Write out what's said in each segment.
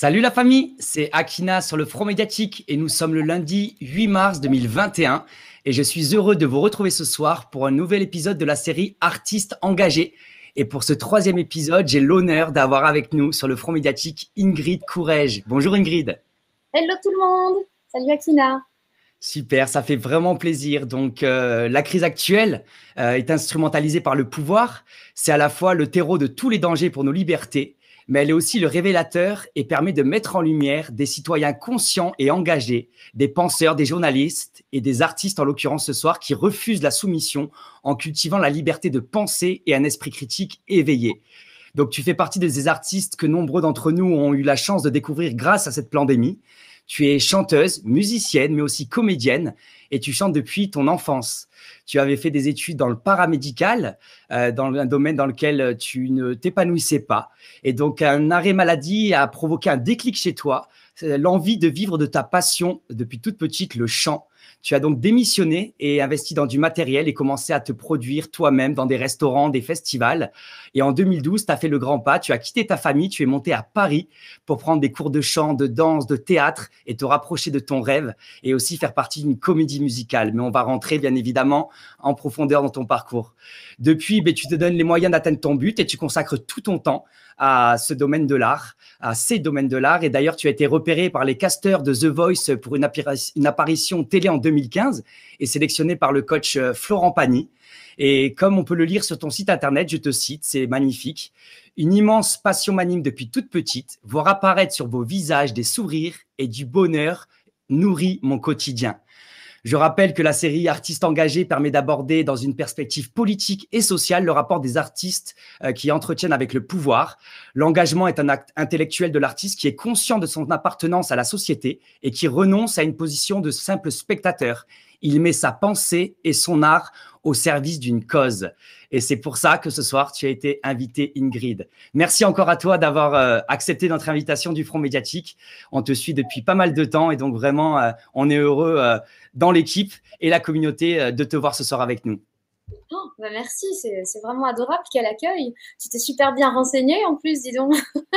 Salut la famille, c'est Akina sur le Front Médiatique et nous sommes le lundi 8 mars 2021 et je suis heureux de vous retrouver ce soir pour un nouvel épisode de la série Artistes engagés. Et pour ce troisième épisode, j'ai l'honneur d'avoir avec nous sur le Front Médiatique Ingrid courage Bonjour Ingrid. Hello tout le monde, salut Akina. Super, ça fait vraiment plaisir. Donc, euh, la crise actuelle euh, est instrumentalisée par le pouvoir. C'est à la fois le terreau de tous les dangers pour nos libertés, mais elle est aussi le révélateur et permet de mettre en lumière des citoyens conscients et engagés, des penseurs, des journalistes et des artistes en l'occurrence ce soir qui refusent la soumission en cultivant la liberté de penser et un esprit critique éveillé. Donc tu fais partie de ces artistes que nombreux d'entre nous ont eu la chance de découvrir grâce à cette pandémie tu es chanteuse, musicienne, mais aussi comédienne et tu chantes depuis ton enfance. Tu avais fait des études dans le paramédical, euh, dans un domaine dans lequel euh, tu ne t'épanouissais pas. Et donc, un arrêt maladie a provoqué un déclic chez toi, euh, l'envie de vivre de ta passion depuis toute petite, le chant. Tu as donc démissionné et investi dans du matériel et commencé à te produire toi-même dans des restaurants, des festivals. Et en 2012, tu as fait le grand pas, tu as quitté ta famille, tu es monté à Paris pour prendre des cours de chant, de danse, de théâtre et te rapprocher de ton rêve et aussi faire partie d'une comédie musicale. Mais on va rentrer bien évidemment en profondeur dans ton parcours. Depuis, ben, tu te donnes les moyens d'atteindre ton but et tu consacres tout ton temps à ce domaine de l'art, à ces domaines de l'art. Et d'ailleurs, tu as été repéré par les casteurs de The Voice pour une, apparition télé en 2015 et sélectionné par le coach euh, Florent Pagny. Et comme on peut le lire sur ton site internet, je te cite, c'est magnifique. Une immense passion m'anime depuis toute petite. Voir apparaître sur vos visages des sourires et du bonheur nourrit mon quotidien. Je rappelle que la série Artistes engagés permet d'aborder dans une perspective politique et sociale le rapport des artistes euh, qui entretiennent avec le pouvoir. L'engagement est un acte intellectuel de l'artiste qui est conscient de son appartenance à la société et qui renonce à une position de simple spectateur. Il met sa pensée et son art au service d'une cause. Et c'est pour ça que ce soir, tu as été invité, Ingrid. Merci encore à toi d'avoir euh, accepté notre invitation du Front médiatique. On te suit depuis pas mal de temps et donc vraiment, euh, on est heureux euh, dans l'équipe et la communauté de te voir ce soir avec nous. Oh, bah merci, c'est vraiment adorable qu'elle accueille. Tu t'es super bien renseigné en plus, dis donc.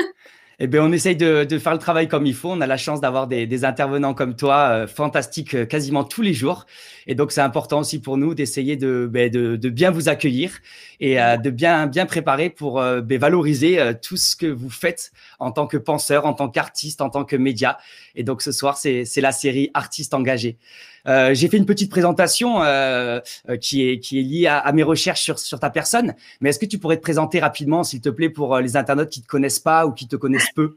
eh bien, on essaye de, faire le travail comme il faut. On a la chance d'avoir des, intervenants comme toi, euh, fantastiques, euh, quasiment tous les jours. Et donc, c'est important aussi pour nous d'essayer de, ben, de, bien vous accueillir et euh, de bien, bien préparer pour ben, valoriser tout ce que vous faites en tant que penseur, en tant qu'artiste, en tant que média. Et donc, ce soir, c'est la série Artistes engagés. j'ai fait une petite présentation qui est qui est liée à, mes recherches sur, sur ta personne. Mais est-ce que tu pourrais te présenter rapidement, s'il te plaît, pour les internautes qui te connaissent pas ou qui te connaissent peu.